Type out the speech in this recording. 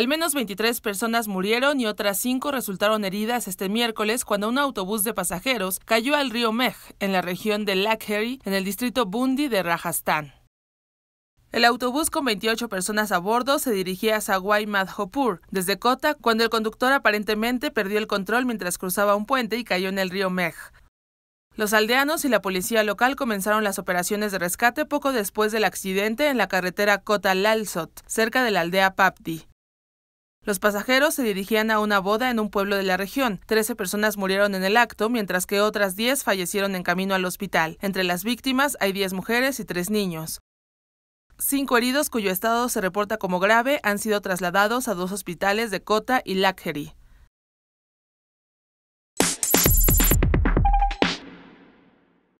Al menos 23 personas murieron y otras 5 resultaron heridas este miércoles cuando un autobús de pasajeros cayó al río Mej, en la región de Lakheri, en el distrito Bundi de Rajastán. El autobús con 28 personas a bordo se dirigía a Sawai Madhopur, desde Kota, cuando el conductor aparentemente perdió el control mientras cruzaba un puente y cayó en el río Mej. Los aldeanos y la policía local comenzaron las operaciones de rescate poco después del accidente en la carretera Kota-Lalsot, cerca de la aldea Papdi. Los pasajeros se dirigían a una boda en un pueblo de la región. Trece personas murieron en el acto, mientras que otras diez fallecieron en camino al hospital. Entre las víctimas hay diez mujeres y tres niños. Cinco heridos cuyo estado se reporta como grave han sido trasladados a dos hospitales de Kota y Lakheri.